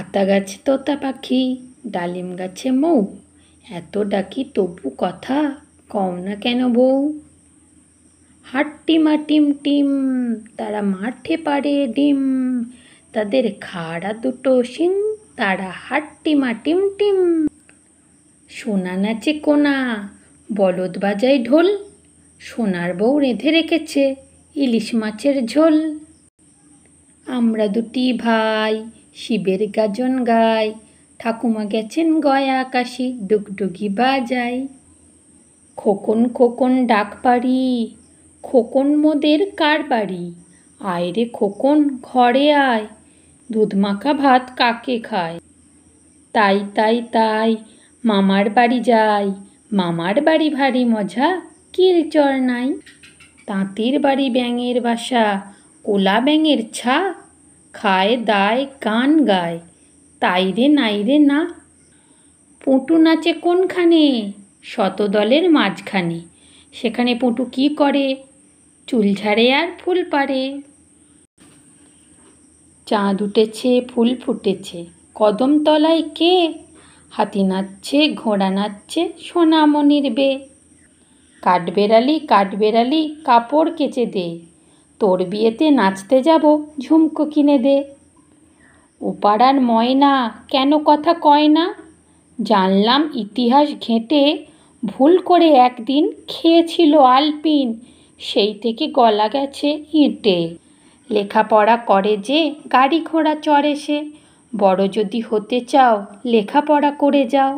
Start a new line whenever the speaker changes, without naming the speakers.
আতা গাছে তোতা পাখি ডালিম গাছে মৌ এত ডাকি তবু কথা কম না কেন বউ হাট্টিমা টিম টিম তারা মাঠে পারে ডিম তাদের খাড়া দুটো সিং তারা হাট্টিমা টিম টিম সোনা নাচে কোনা বলদ বাজায় ঢোল সোনার বউ রেঁধে রেখেছে ইলিশ মাছের ঝোল আমরা দুটি ভাই শিবের গাজন গায় ঠাকুমা গেছেন গয়া আকাশে ডুগডুগি বাজায় খোকন খোকন ডাক পারি খোকন মোদের কার বাড়ি আয় রে খোকন ঘরে আয় দুধ মাখা ভাত কাকে খায় তাই তাই তাই মামার বাড়ি যাই মামার বাড়ি ভারী মজা কিলচর নাই তাঁতির বাড়ি ব্যাঙের বাসা কোলা ব্যাঙের ছা খায় দায় গান গায় তাই রে নাই রে না পটু নাচে কোনখানে শতদলের মাঝখানে সেখানে পটু কি করে চুল ঝাড়ে আর ফুল পারে চাঁদ উঠেছে ফুল ফুটেছে কদম তলায় কে হাতি নাচছে ঘোড়া নাচছে সোনামণির বে কাঠবেড়ালি কাঠবেড়ালি কাপড় কেচে দে তোর বিয়েতে নাচতে যাব ঝুমকো কিনে দে উপাড়ার ময়না কেন কথা কয় না জানলাম ইতিহাস ঘেঁটে ভুল করে একদিন খেয়েছিল আলপিন সেই থেকে গলা গেছে ইঁটে লেখাপড়া করে যে গাড়ি ঘোড়া চড়ে সে বড় যদি হতে চাও লেখাপড়া করে যাও